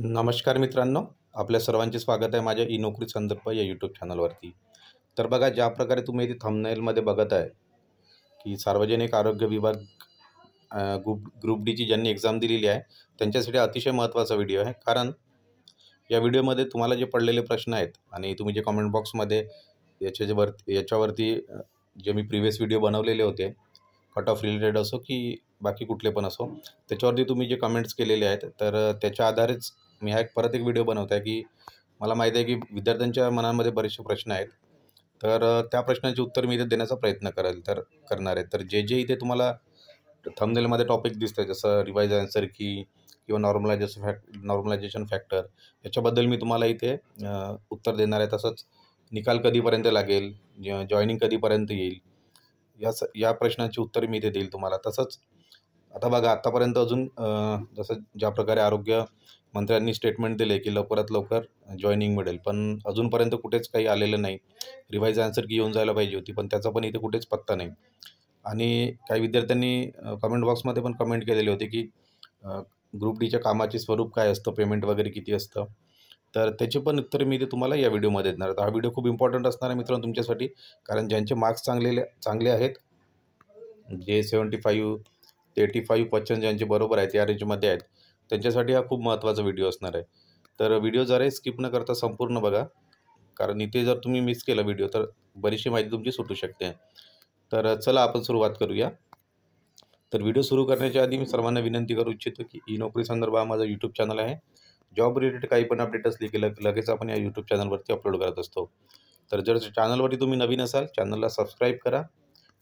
नमस्कार मित्रांनो आपल्या सर्वांचे स्वागत आहे माझ्या ई नोकरी संदर्भ या यूट्यूब चॅनलवरती तर बघा ज्या प्रकारे तुम्ही इथे थंबनेलमध्ये बघत आहे की सार्वजनिक आरोग्य विभाग ग्रुप ग्रुप डीची ज्यांनी एक्झाम दिलेली आहे त्यांच्यासाठी अतिशय महत्त्वाचा व्हिडिओ आहे कारण या व्हिडिओमध्ये तुम्हाला जे पडलेले प्रश्न आहेत आणि तुम्ही जे कॉमेंट बॉक्समध्ये याच्या जे याच्यावरती जे मी प्रिव्हियस व्हिडिओ बनवलेले होते कट ऑफ रिलेटेड असो की बाकी कुठले पण असो त्याच्यावरती तुम्ही जे कमेंट्स केलेले आहेत तर त्याच्या आधारेच मी हा एक परत एक व्हिडिओ बनवत आहे की मला माहिती आहे की विद्यार्थ्यांच्या मनामध्ये बरेचसे प्रश्न आहेत तर त्या प्रश्नाचे उत्तर मी इथे देण्याचा प्रयत्न करेल तर करणार आहे तर जे जे इथे तुम्हाला थंबनेलमध्ये टॉपिक दिसतं जसं रिवाईज आन्सर की किंवा नॉर्मलायझेशन फॅक्ट नॉर्मलायझेशन फॅक्टर याच्याबद्दल मी तुम्हाला इथे उत्तर देणार आहे तसंच निकाल कधीपर्यंत लागेल जॉईनिंग कधीपर्यंत येईल या स या प्रश्नांची उत्तर मी इथे देईल तुम्हाला तसंच आता बघा आत्तापर्यंत अजून जसं ज्या प्रकारे आरोग्य मंत्र्यांनी स्टेटमेंट दिले की लवकरात लवकर जॉईनिंग मिळेल पण अजूनपर्यंत कुठेच काही आलेलं नाही रिवाईज आन्सर की येऊन जायला पाहिजे होती पण त्याचा पण इथे कुठेच पत्ता नाही आणि काही विद्यार्थ्यांनी कमेंट बॉक्समध्ये पण कमेंट केलेले होते की ग्रुप डीच्या कामाचे स्वरूप काय असतं पेमेंट वगैरे किती असतं तर त्याचे पण उत्तर मी ते तुम्हाला या व्हिडिओमध्ये देणार आहे हा व्हिडिओ खूप इम्पॉर्टंट असणार आहे मित्रांनो तुमच्यासाठी कारण ज्यांचे मार्क्स चांगलेले चांगले आहेत जे seventy five eighty five question ज्यांचे बरोबर आहेत या रेंजमध्ये आहेत त्यांच्यासाठी हा खूप महत्त्वाचा व्हिडिओ असणार आहे तर व्हिडिओ आहे स्किप न करता संपूर्ण बघा कारण इथे जर तुम्ही मिस केला व्हिडिओ तर बरीचशी माहिती तुमची सुटू शकते तर चला आपण सुरुवात करूया तर व्हिडिओ सुरू करण्याच्या आधी मी सर्वांना विनंती करू इच्छितो की ई नोकरी संदर्भ हा माझा यूट्यूब चॅनल आहे जॉब रिलेटेड काही पण अपडेट असले की लगेच आपण या यूट्यूब चॅनलवरती अपलोड करत असतो तर जर चॅनलवरती तुम्ही नवीन असाल चॅनलला सबस्क्राईब करा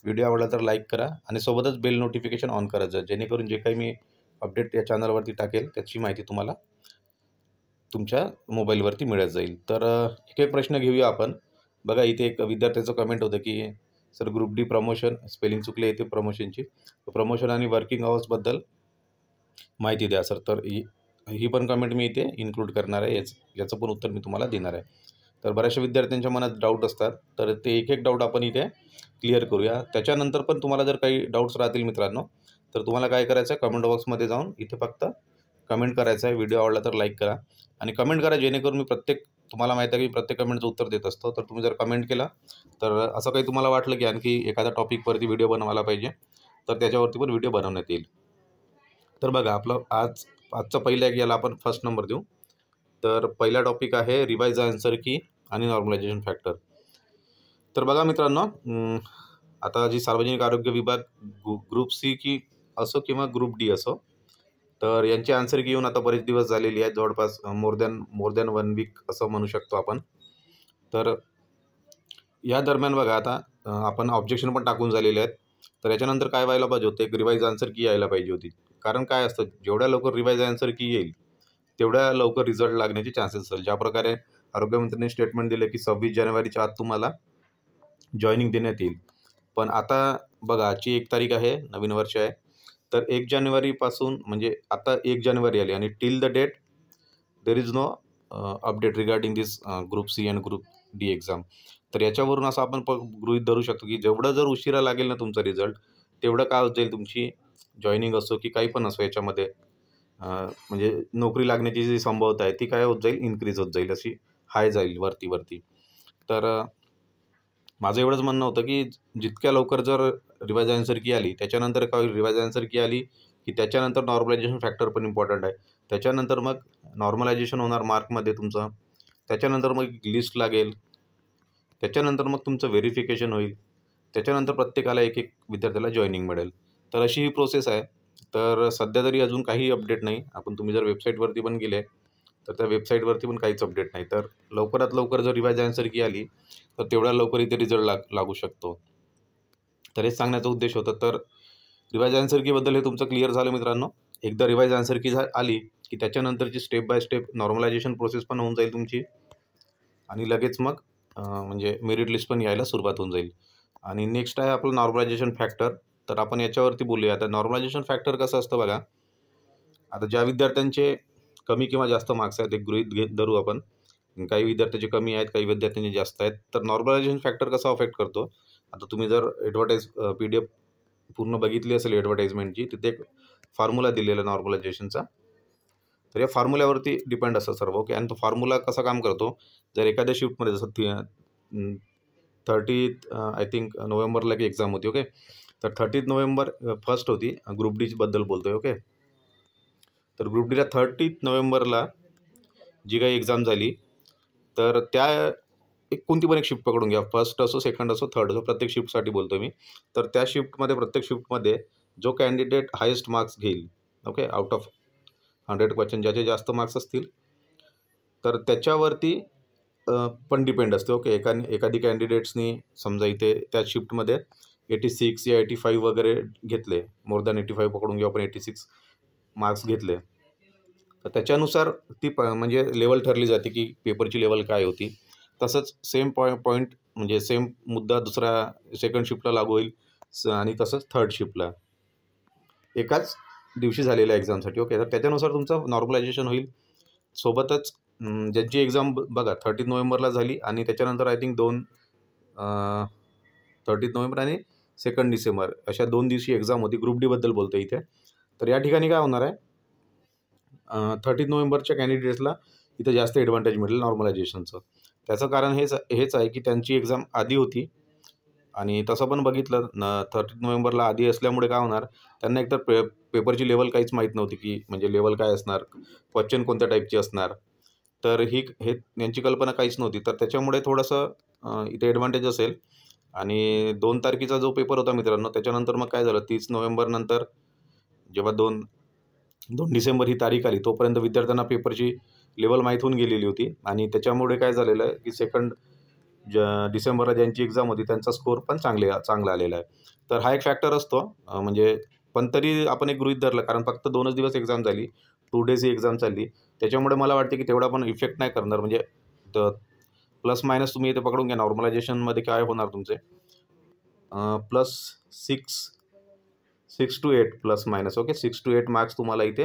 व्हिडिओ आवडला तर लाईक करा आणि सोबतच बेल नोटिफिकेशन ऑन करत जा जेणेकरून जे काही मी अपडेट या चॅनलवरती टाकेल त्याची माहिती तुम्हाला तुमच्या मोबाईलवरती मिळत जाईल तर एक एक प्रश्न घेऊया आपण बघा इथे एक विद्यार्थ्याचं कमेंट होतं की sir group D promotion spelling चुकले येते प्रमोशनची प्रमोशन आणि वर्किंग आवर्सबद्दल माहिती द्या सर तर ही ही पण कमेंट मी इथे इन्क्लूड करणार आहे याच याचं पण उत्तर मी तुम्हाला देणार आहे तर बऱ्याचशा विद्यार्थ्यांच्या मनात डाऊट असतात तर ते एक एक डाऊट आपण इथे क्लिअर करूया त्याच्यानंतर पण तुम्हाला जर काही डाऊट्स राहतील मित्रांनो तर तुम्हाला काय करायचं आहे कमेंट बॉक्समध्ये जाऊन इथे फक्त कमेंट करायचं आहे व्हिडिओ आवडला तर लाईक करा आणि कमेंट करा जेणेकरून मी प्रत्येक तुम्हाला माहिती आहे की प्रत्येक कमेंटचं उत्तर देत असतो तर तुम्ही जर कमेंट केला तर असं काही तुम्हाला वाटलं की आणखी एखाद्या टॉपिकवरती व्हिडिओ बनवायला पाहिजे तर त्याच्यावरती पण व्हिडिओ बनवण्यात येईल तर बघा आपलं आज पहिलं पहिला याला आपण फर्स्ट नंबर देऊ तर पहिला टॉपिक आहे रिवाईज आन्सर की आणि नॉर्मलायझेशन फॅक्टर तर बघा मित्रांनो आता जी सार्वजनिक आरोग्य विभाग ग्रुप सी की असो किंवा ग्रुप डी असो तर यांची आन्सर घेऊन आता बरेच दिवस झालेली आहेत जवळपास more than more than one week असं म्हणू शकतो आपण तर या दरम्यान बघा आता आपण ऑब्जेक्शन पण टाकून झालेले आहेत तर याच्यानंतर काय व्हायला पाहिजे होते एक रिवाईज आन्सर की यायला पाहिजे होती कारण काय असतं जेवढ्या लवकर रिवाईज आन्सर की येईल तेवढ्या लवकर रिझल्ट लागण्याचे चान्सेस असेल ज्याप्रकारे आरोग्यमंत्र्यांनी स्टेटमेंट दिलं की सव्वीस जानेवारीच्या आत तुम्हाला जॉईनिंग देण्यात येईल पण आता बघा आजची एक तारीख आहे नवीन वर्ष आहे तर एक जानेवारीपासून म्हणजे आता एक जानेवारी आली आणि till the date there is no update regarding this group C and group D exam तर याच्यावरून असं आपण प गृहित धरू शकतो की जेवढं जर उशिरा लागेल ना तुमचा रिझल्ट तेवढं काय होत जाईल तुमची जॉईनिंग असो की काही पण असो याच्यामध्ये म्हणजे नोकरी लागण्याची जी संभवता आहे ती काय होत जाईल इन्क्रीज होत जाईल अशी हाय जाईल वरती वरती तर माझं एवढंच म्हणणं होतं की जितक्या लवकर जर रिवाईज आन्सर की आली त्याच्यानंतर का होईल रिवाईज आन्सर की आली की त्याच्यानंतर नॉर्मलायझेशन फॅक्टर पण इम्पॉर्टंट आहे त्याच्यानंतर मग नॉर्मलायझेशन होणार मार्कमध्ये तुमचं त्याच्यानंतर मग लिस्ट लागेल त्याच्यानंतर मग तुमचं व्हेरिफिकेशन होईल त्याच्यानंतर प्रत्येकाला एक एक विद्यार्थ्याला जॉईनिंग मिळेल तर अशी ही प्रोसेस आहे तर सध्या तरी अजून काही अपडेट नाही आपण तुम्ही जर वेबसाईटवरती पण गेले तर त्या वेबसाईटवरती पण काहीच अपडेट नाही तर लवकरात लवकर जर रिवाईज आन्सर की आली तर तेवढ्या लवकर इथे रिझल्ट लाग लागू शकतो तर हेच सांगण्याचा उद्देश होता तर रिवाईज आन्सर कीबद्दल हे तुमचं क्लिअर झालं मित्रांनो एकदा रिवाईज आन्सर की झा आली की त्याच्यानंतरची step by step normalization process पण होऊन जाईल तुमची आणि लगेच मग म्हणजे मेरिट लिस्ट पण यायला सुरुवात होऊन जाईल आणि नेक्स्ट आहे आपलं नॉर्मलायझेशन फॅक्टर तर आपण याच्यावरती बोलूया आता नॉर्मलायझेशन फॅक्टर कसं असतं बघा आता ज्या विद्यार्थ्यांचे कमी किंवा जास्त मार्क्स आहेत एक गृहित घेत धरू आपण काही विद्यार्थ्यांचे कमी आहेत काही विद्यार्थ्यांचे जास्त आहेत तर नॉर्मलायझेशन फॅक्टर कसा अफेक्ट करतो आता तुम्ही जर ॲडव्हर्टाईज पी डी एफ पूर्ण बघितली असेल ॲडव्हर्टाईजमेंटची तिथे एक फॉर्म्युला दिलेला नॉर्मलायझेशनचा तर या फॉर्म्युल्यावरती डिपेंड असतं सर्व ओके आणि तो फॉर्म्युला कसा काम करतो जर एखाद्या शिफ्टमध्ये जसं थर्टी आय थिंक नोव्हेंबरला एक एक्झाम होती ओके तर थर्टीथ नोव्हेंबर फर्स्ट होती ग्रुप डीबद्दल बोलतो आहे ओके तर ग्रुप डीला थर्टी नोव्हेंबरला जी काही एक्झाम झाली तर त्या एक कोणती पण एक शिफ्ट पकडून घ्या फर्स्ट असो सेकंड असो थर्ड असो प्रत्येक शिफ्टसाठी बोलतो मी तर त्या शिफ्टमध्ये प्रत्येक शिफ्टमध्ये जो कॅन्डिडेट हायेस्ट मार्क्स घेईल okay out of hundred question ज्याचे जास्त मार्क्स असतील तर त्याच्यावरती पण डिपेंड असते ओके एका एखादी कॅन्डिडेट्सनी समजा इथे त्या शिफ्टमध्ये एटी सिक्स या एटी फाईव्ह वगैरे घेतले मोर दॅन एटी फाईव्ह पकडून घेऊ आपण एटी सिक्स मार्क्स घेतले तर त्याच्यानुसार ती प म्हणजे लेवल ठरली जाते की पेपरची लेवल काय होती तसंच सेम पॉ पॉईंट म्हणजे सेम मुद्दा दुसरा सेकंड शिफ्टला लागू होईल स आणि तसंच थर्ड शिफ्टला एकाच दिवशी झालेल्या एक्झामसाठी ओके तर त्याच्यानुसार तुमचं नॉर्मलायझेशन होईल सोबतच ज्यांची एक्झाम बघा थर्टीन नोव्हेंबरला झाली आणि त्याच्यानंतर आय थिंक दोन थर्टीन नोव्हेंबर आणि सेकंड डिसेंबर अशा दोन दिवशी एक्झाम होती ग्रुप डीबद्दल बोलतो इथे तर या ठिकाणी काय होणार आहे थर्टीथ नोव्हेंबरच्या कॅन्डिडेट्सला इथं जास्त ॲडव्हान्टेज मिळेल नॉर्मलायझेशनचं त्याचं कारण हेच हेच आहे की त्यांची एक्झाम आधी होती आणि तसं पण बघितलं न थर्टीथ नोव्हेंबरला आधी असल्यामुळे काय होणार त्यांना एकतर पे पेपरची लेवल काहीच माहीत नव्हती की म्हणजे लेवल काय असणार क्वेश्चन कोणत्या टाईपची असणार तर ही हे यांची कल्पना काहीच नव्हती तर त्याच्यामुळे थोडंसं इथे ॲडव्हान्टेज असेल आणि दोन तारखेचा जो पेपर होता मित्रांनो त्याच्यानंतर मग काय झालं तीस नोव्हेंबरनंतर जेव्हा दोन दोन डिसेंबर ही तारीख आली तोपर्यंत विद्यार्थ्यांना पेपरची लेवल माहीत होऊन गेलेली होती आणि त्याच्यामुळे काय झालेलं आहे की सेकंड ज डिसेंबरला ज्यांची एक्झाम होती त्यांचा स्कोअर पण चांगले चांगला आलेला आहे तर हा एक फॅक्टर असतो म्हणजे पण तरी आपण एक गृहित धरलं कारण फक्त दोनच दिवस एक्झाम झाली टू डेज ही एक्झाम चालली त्याच्यामुळे मला वाटते की तेवढा पण इफेक्ट नाही करणार म्हणजे प्लस मायनस तुम्ही इथे पकडून घ्या नॉर्मलायझेशनमध्ये काय होणार तुमचे plus six six to eight plus minus okay six to eight marks तुम्हाला इथे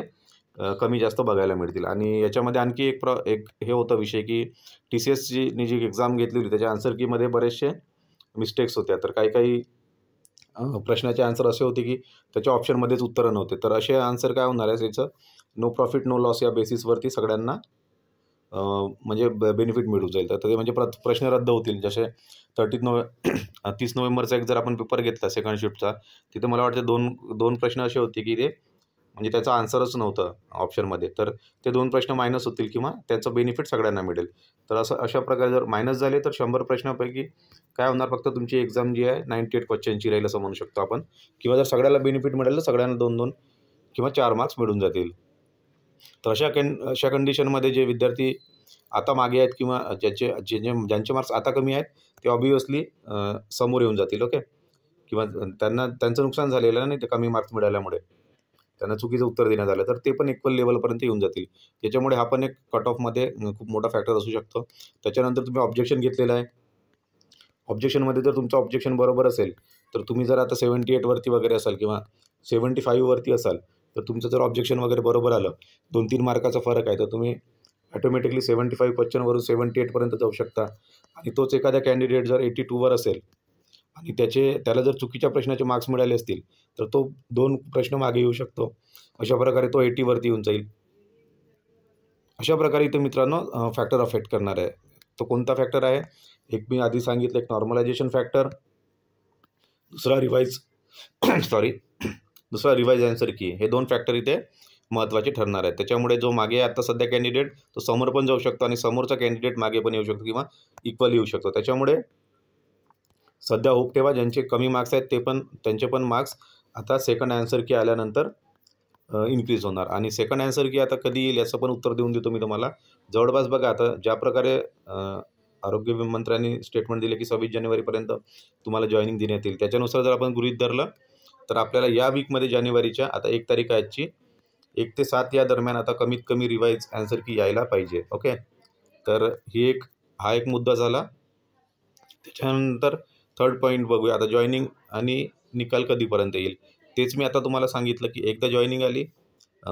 कमी जास्त बघायला मिळतील आणि याच्यामध्ये आणखी एक प्र एक हे होतं विषय की टी सी एसची जी एक्झाम घेतली होती त्याच्या आन्सर कीमध्ये बरेचसे मिस्टेक्स होत्या तर काही काही प्रश्नाचे आन्सर असे होते की त्याच्या ऑप्शनमध्येच उत्तरं नव्हते तर असे आन्सर काय होणार आहे त्याचं नो प्रॉफिट नो लॉस या बेसिसवरती सगळ्यांना म्हणजे बेनिफिट मिळू जाईल तर ते म्हणजे प्र प्रश्न रद्द होतील जसे थर्टीत नोव्हे तीस नोव्हेंबरचा एक जर आपण पेपर घेतला सेकंड शिफ्टचा तिथे मला वाटतं दोन दोन प्रश्न असे होते की ते म्हणजे त्याचा आन्सरच नव्हतं ऑप्शनमध्ये तर ते दोन प्रश्न मायनस होतील किंवा त्याचं बेनिफिट सगळ्यांना मिळेल तर असं अशा प्रकारे जर मायनस झाले तर शंभर प्रश्नापैकी काय होणार फक्त तुमची एक्झाम जी आहे नाईन्टी एट क्वेश्चनची राहील असं म्हणू शकतो आपण किंवा जर सगळ्याला बेनिफिट मिळेल तर सगळ्यांना दोन दोन किंवा चार मार्क्स मिळून जातील तर अशा कं अशा कंडिशनमध्ये जे विद्यार्थी आता मागे आहेत किंवा ज्याचे जे जे ज्यांचे मार्क्स आता कमी आहेत ते ऑब्विसली समोर येऊन जातील ओके किंवा त्यांना त्यांचं नुकसान झालेलं नाही ते कमी मार्क्स मिळाल्यामुळे त्यांना चुकीचं उत्तर देण्यात आलं तर ते पण इक्वल लेवलपर्यंत येऊन जातील त्याच्यामुळे हा पण एक कट ऑफमध्ये खूप मोठा फॅक्टर असू शकतो त्याच्यानंतर तुम्ही ऑब्जेक्शन घेतलेलं आहे ऑब्जेक्शनमध्ये जर तुमचं ऑब्जेक्शन बरोबर असेल तर तुम्ही जर आता सेवन्टी एटवरती वगैरे असाल किंवा सेवन्टी फाईव्हवरती असाल तर तुमचं जर ऑब्जेक्शन वगैरे बरोबर आलं दोन तीन मार्काचा फरक आहे तर तुम्ही ॲटोमॅटिकली सेवन्टी फाईव्ह क्वेश्चनवरून सेवन्टी एटपर्यंत जाऊ शकता आणि तोच एखाद्या कॅन्डिडेट जर एटी टूवर असेल आणि त्याचे त्याला जर चुकीच्या प्रश्नाचे मार्क्स मिळाले असतील तर तो दोन प्रश्न मागे येऊ शकतो अशा प्रकारे तो एटीवरती येऊन जाईल अशा प्रकारे इथे मित्रांनो फॅक्टर अफेक्ट करणार आहे तो कोणता फॅक्टर आहे एक मी आधी सांगितलं एक नॉर्मलायझेशन फॅक्टर दुसरा रिवाईज सॉरी दुसरा रिवाईज अँसर की हे दोन फॅक्टर इथे महत्त्वाचे ठरणार आहेत त्याच्यामुळे जो मागे आता सध्या कॅन्डिडेट तो समोर पण जाऊ शकतो आणि समोरचा कॅन्डिडेट मागे पण येऊ शकतो किंवा इक्वल येऊ शकतो त्याच्यामुळे सध्या होप ठेवा ज्यांचे कमी मार्क्स आहेत ते पण त्यांचे पण मार्क्स आता सेकंड आंसर की आल्यानंतर इन्क्रीज होणार आणि सेकंड आंसर की आता कधी येईल याचं पण उत्तर देऊन देतो मी तुम्हाला जवळपास बघा आता ज्या प्रकारे आरोग्य मंत्र्यांनी स्टेटमेंट दिले की सव्वीस जानेवारीपर्यंत तुम्हाला जॉईनिंग देण्यात येईल त्याच्यानुसार जर आपण गृहीत धरलं तर आपल्याला या वीकमध्ये जानेवारीच्या आता एक तारीख आहे आजची एक ते सात या दरम्यान आता कमीत कमी रिवाईज ॲन्सर की यायला पाहिजे ओके तर ही एक हा एक मुद्दा झाला त्याच्यानंतर थर्ड पॉईंट बघूया आता जॉईनिंग आणि निकाल कधीपर्यंत येईल तेच मी आता तुम्हाला सांगितलं की एकदा जॉईनिंग आली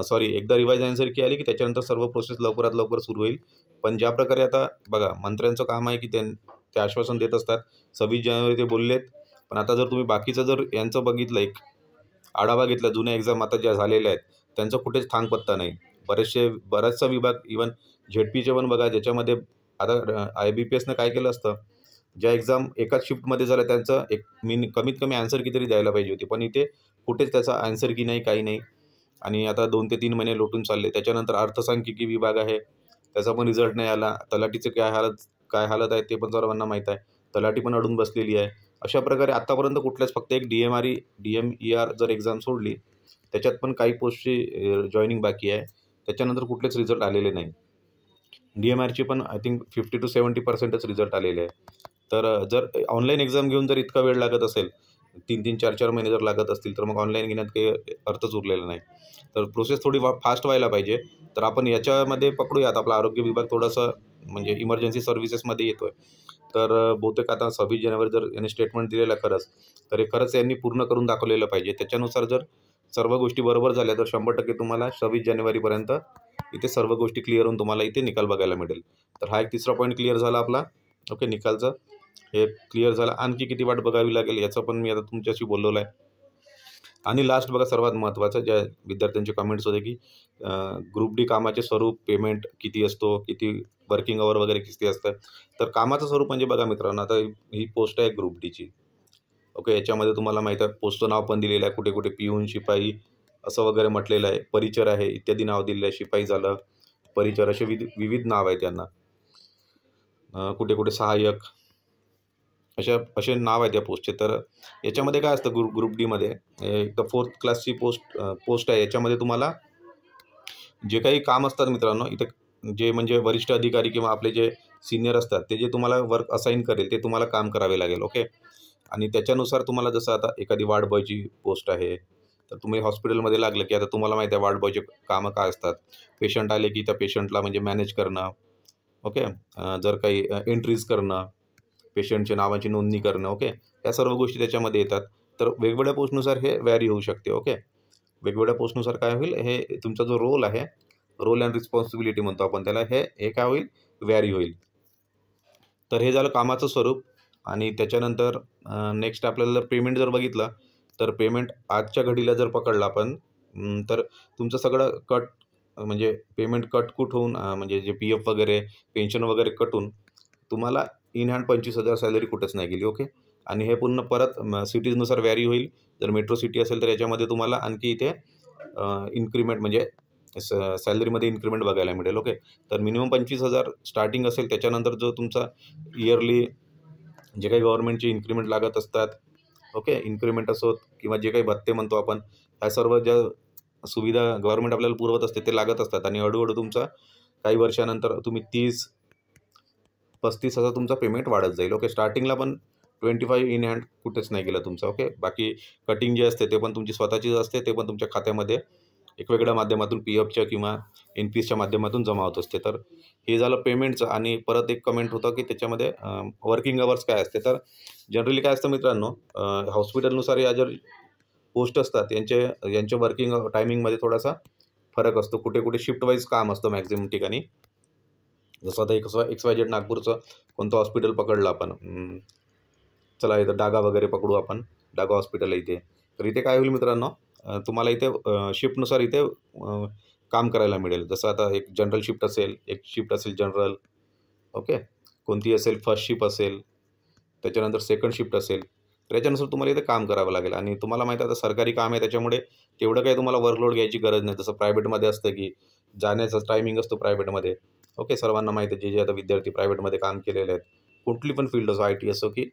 सॉरी एकदा रिवाईज ॲन्सर की आली की त्याच्यानंतर सर्व प्रोसेस लवकरात लवकर सुरू होईल पण ज्या प्रकारे आता बघा मंत्र्यांचं काम आहे की त्यां ते आश्वासन देत असतात सव्वीस जानेवारी ते बोललेत पण आता जर तुम्ही बाकीचं जर यांचं बघितलं एक आढावा घेतला जुन्या एक्झाम आता ज्या झालेल्या आहेत त्यांचा कुठेच पत्ता नाही बरेचसे बराचसा विभाग इवन पीचे पण बघा ज्याच्यामध्ये आता आय बी पी एसनं काय केलं असतं ज्या एक्झाम एकाच शिफ्टमध्ये झाल्या त्यांचं एक मीन कमीत कमी आन्सर कितीतरी द्यायला पाहिजे होती पण इथे कुठेच त्याचा आन्सर की नाही काही नाही आणि आता दोन ते तीन महिने लोटून चालले त्याच्यानंतर अर्थसांख्यिकी विभाग आहे त्याचा पण रिझल्ट नाही आला तलाठीचं काय हालत काय हालत आहे ते पण सर्वांना माहीत आहे तलाठी पण अडून बसलेली आहे अशा प्रकारे आत्तापर्यंत कुठल्याच फक्त एक D M R E D M E R जर एक्झाम सोडली त्याच्यात पण काही पोस्टची जॉईनिंग बाकी आहे त्याच्यानंतर कुठलेच रिझल्ट आलेले नाही डी एम आरची पण I think fifty to seventy पर्सेंटच रिझल्ट आलेले आहे तर जर ऑनलाईन एक्झाम घेऊन जर इतका वेळ लागत असेल तीन तीन चार चार महिने जर लागत असतील तर मग ऑनलाईन घेण्यात काही अर्थच उरलेला नाही तर प्रोसेस थोडी वा फास्ट व्हायला पाहिजे तर आपण याच्यामध्ये पकडूयात आपला आरोग्य विभाग थोडासा म्हणजे इमर्जन्सी सर्व्हिसेसमध्ये येतो आहे तर बहुतेक आता सव्वीस जानेवारी जर यांनी स्टेटमेंट दिलेलं खरंच तर हे खरंच यांनी पूर्ण करून दाखवलेलं पाहिजे त्याच्यानुसार जर सर्व गोष्टी बरोबर झाल्या तर शंभर टक्के तुम्हाला सव्वीस जानेवारीपर्यंत इथे सर्व गोष्टी क्लिअर होऊन तुम्हाला इथे निकाल बघायला मिळेल तर हा एक तिसरा पॉईंट क्लिअर झाला आपला ओके निकालचा हे क्लिअर झाला आणखी किती वाट बघावी लागेल याचं पण मी आता तुमच्याशी बोललेलो आहे आणि लास्ट बघा सर्वात महत्त्वाचं ज्या विद्यार्थ्यांचे कमेंट्स होते की ग्रुप डी कामाचे स्वरूप पेमेंट किती असतो किती वर्किंग आवर वगैरे किती असतं तर कामाचं स्वरूप म्हणजे बघा मित्रांनो आता ही पोस्ट आहे ग्रुप डीची ओके याच्यामध्ये तुम्हाला माहीत आहे पोस्टचं नाव पण दिलेलं आहे कुठे कुठे पिऊन शिपाई असं वगैरे म्हटलेलं आहे परिचर आहे इत्यादी नाव दिलेलं आहे शिपाई झालं परिचर असे विविध नाव आहे त्यांना कुठे कुठे सहाय्यक अशा असे नाव आहे त्या पोस्टचे तर याच्यामध्ये काय असतं ग्रुप ग्रुप डीमध्ये तर फोर्थ क्लासची पोस्ट पोस्ट आहे याच्यामध्ये तुम्हाला जे काही काम असतात मित्रांनो इथं जे म्हणजे वरिष्ठ अधिकारी किंवा आपले जे सिनियर असतात ते जे तुम्हाला वर्क असाईन करेल ते तुम्हाला काम करावे लागेल ओके आणि त्याच्यानुसार तुम्हाला जसं आता एखादी वार्ड बॉयची पोस्ट आहे तर तुम्ही हॉस्पिटलमध्ये लागलं की आता तुम्हाला माहिती आहे वार्ड बॉयचे कामं काय असतात पेशंट आले की त्या पेशंटला म्हणजे मॅनेज करणं ओके जर काही एंट्रीज करणं पेशंटच्या नावाची नोंदणी करणं ओके या सर्व गोष्टी त्याच्यामध्ये येतात तर वेगवेगळ्या पोस्टनुसार हे व्हॅरी होऊ शकते ओके वेगवेगळ्या पोस्टनुसार काय होईल हे तुमचा जो रोल आहे रोल अँड रिस्पॉन्सिबिलिटी म्हणतो आपण त्याला हे हे काय होईल व्हॅरी होईल तर हे झालं कामाचं स्वरूप आणि त्याच्यानंतर नेक्स्ट आपल्याला जर पेमेंट जर बघितलं तर पेमेंट आजच्या घडीला जर पकडला आपण तर तुमचं सगळं कट म्हणजे पेमेंट कुठ होऊन म्हणजे जे पी एफ वगैरे पेन्शन वगैरे कटून तुम्हाला इन हँड पंचवीस हजार सॅलरी कुठेच नाही गेली ओके आणि हे पूर्ण परत सिटीजनुसार व्हॅरी होईल जर मेट्रो सिटी असेल तर याच्यामध्ये तुम्हाला आणखी इथे इन्क्रीमेंट म्हणजे स सॅलरीमध्ये इन्क्रीमेंट बघायला मिळेल ओके तर मिनिमम पंचवीस हजार स्टार्टिंग असेल त्याच्यानंतर जो तुमचा इयरली जे काही गव्हर्नमेंटचे इन्क्रीमेंट लागत असतात ओके इन्क्रीमेंट असोत किंवा जे काही भत्ते म्हणतो आपण ह्या सर्व ज्या सुविधा गव्हर्नमेंट आपल्याला पुरवत असते ते लागत असतात आणि हळूहळू तुमचा काही वर्षानंतर तुम्ही तीस पस्तीस हजार तुमचा पेमेंट वाढत जाईल ओके स्टार्टिंगला पण ट्वेंटी फाईव्ह इन हँड कुठेच नाही गेलं तुमचं ओके बाकी कटिंग जे असते ते पण तुमची स्वतःचीच असते ते पण तुमच्या खात्यामध्ये एक वेगळ्या माध्यमातून पी एफच्या किंवा एन पी एसच्या माध्यमातून जमा होत असते तर हे झालं पेमेंटचं आणि परत एक कमेंट होतं की त्याच्यामध्ये वर्किंग अवर्स काय असते तर जनरली काय असतं मित्रांनो हॉस्पिटलनुसार या जर पोस्ट असतात यांचे यांच्या वर्किंग टायमिंगमध्ये थोडासा फरक असतो कुठे कुठे शिफ्ट वाईज काम असतं मॅक्झिमम ठिकाणी जसं आता एक एक्स वाय जेड नागपूरचं कोणतं हॉस्पिटल पकडलं आपण चला इथं डागा वगैरे पकडू आपण डागा हॉस्पिटल आहे इथे तर इथे काय होईल मित्रांनो तुम्हाला इथे शिफ्टनुसार इथे काम करायला मिळेल जसं आता एक जनरल शिफ्ट असेल एक शिफ्ट असेल जनरल ओके कोणती असेल फर्स्ट शिफ्ट असेल त्याच्यानंतर सेकंड शिफ्ट असेल तर याच्यानुसार तुम्हाला इथे काम करावं लागेल आणि तुम्हाला माहिती आता सरकारी काम आहे त्याच्यामुळे तेवढं काही तुम्हाला वर्कलोड घ्यायची गरज नाही जसं प्रायव्हेटमध्ये असतं की जाण्याचा टायमिंग असतो प्रायव्हेटमध्ये ओके सर्वांना माहिती आहे जे जे आता विद्यार्थी प्रायव्हेटमध्ये काम केलेले आहेत कुठली पण फील्ड असो आय टी असो की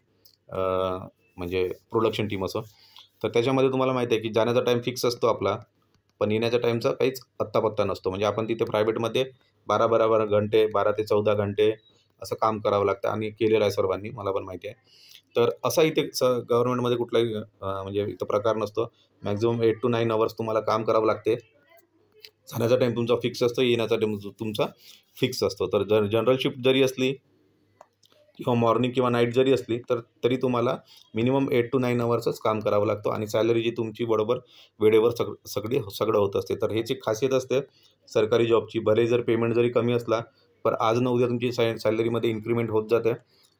म्हणजे प्रोडक्शन टीम असो तर त्याच्यामध्ये तुम्हाला माहिती आहे की जाण्याचा टाईम फिक्स असतो आपला पण येण्याच्या टाईमचा काहीच पत्तापत्ता नसतो म्हणजे आपण तिथे प्रायव्हेटमध्ये बारा बारा बारा घंटे बारा ते चौदा घंटे असं काम करावं लागतं आणि केलेलं आहे सर्वांनी मला पण माहिती आहे तर असा इथे स गव्हर्नमेंटमध्ये कुठलाही म्हणजे इथं प्रकार नसतो maximum eight to nine hours तुम्हाला काम करावं लागते जाण्याचा टाईम तुमचा फिक्स असतो येण्याचा टाईम तुमचा फिक्स असतो तर जर जनरल शिफ्ट जरी असली किंवा मॉर्निंग किंवा नाईट जरी असली तर तरी तुम्हाला मिनिमम एट टू नाईन अवर्सच काम करावं लागतं आणि सॅलरी जी तुमची बरोबर वेळेवर सग सगळी सगळं होत असते तर एक खासियत असते सरकारी जॉबची भले जर पेमेंट जरी कमी असला पर आज न उद्या तुमची सॅ सॅलरीमध्ये इन्क्रीमेंट होत जाते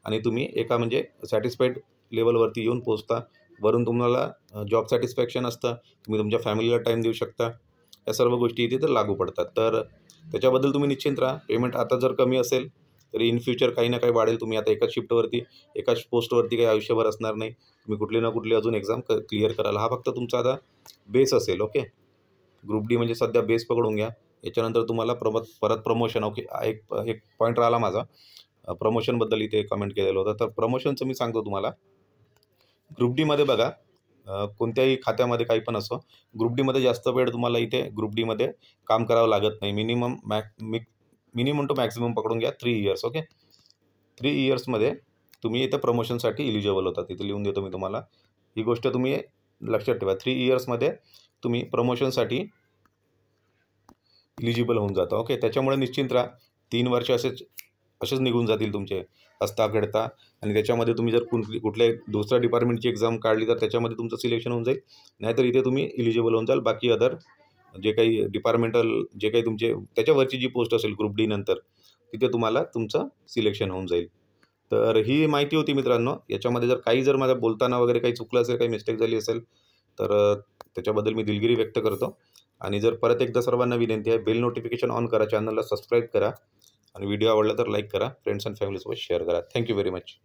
आणि तुम्ही एका म्हणजे सॅटिस्फाईड लेवलवरती येऊन पोचता वरून तुम्हाला जॉब सॅटिस्फॅक्शन असतं तुम्ही तुमच्या फॅमिलीला टाईम देऊ शकता या सर्व गोष्टी इथे तर लागू पडतात तर त्याच्याबद्दल तुम्ही निश्चिंत राहा पेमेंट आता जर कमी असेल तर इन फ्युचर काही ना काही वाढेल तुम्ही आता एकाच शिफ्टवरती एकाच पोस्टवरती काही आयुष्यभर असणार नाही तुम्ही कुठली ना कुठली अजून एक्झाम क क्लिअर कराल हा फक्त तुमचा आता बेस असेल ओके ग्रुप डी म्हणजे सध्या बेस पकडून घ्या याच्यानंतर तुम्हाला प्रमो परत प्रमोशन ओके एक एक पॉईंट राहिला माझा प्रमोशनबद्दल इथे कमेंट केलेलं होतं तर प्रमोशनचं मी सांगतो तुम्हाला ग्रुप डीमध्ये बघा कोणत्याही खात्यामध्ये काही पण असो ग्रुप डीमध्ये जास्त वेळ तुम्हाला इथे ग्रुप डीमध्ये काम करावं लागत नाही minimum max minimum to maximum पकडून घ्या थ्री इयर्स ओके थ्री इयर्समध्ये तुम्ही इथं प्रमोशनसाठी इलिजिबल होता तिथे लिहून देतो मी तुम्हाला ही गोष्ट तुम्ही लक्षात ठेवा थ्री इयर्समध्ये तुम्ही प्रमोशनसाठी इलिजिबल होऊन जाता ओके त्याच्यामुळे निश्चिंत राहा तीन वर्ष असेच असेच निघून जातील तुमचे असता आणि त्याच्यामध्ये तुम्ही जर कुठली कुठल्या दुसऱ्या डिपार्टमेंटची एक्झाम काढली तर त्याच्यामध्ये तुमचं सिलेक्शन होऊन जाईल नाहीतर इथे तुम्ही इलिजिबल होऊन जाल बाकी अदर जे काही डिपार्टमेंटल जे काही तुमचे त्याच्यावरची जी पोस्ट असेल ग्रुप डी नंतर तिथे तुम्हाला तुमचं सिलेक्शन होऊन जाईल तर ही माहिती होती मित्रांनो याच्यामध्ये जर काही जर माझ्या बोलताना वगैरे काही चुकलं असेल काही मिस्टेक झाली असेल तर त्याच्याबद्दल मी दिलगिरी व्यक्त करतो आणि जर परत एकदा सर्वांना विनंती आहे बेल नोटिफिकेशन ऑन करा चॅनलला सबस्क्राईब करा आणि व्हिडिओ आवडला तर लाईक करा फ्रेंड्स अँड फॅमिलीसोबत शेअर करा थँक्यू व्हेरी मच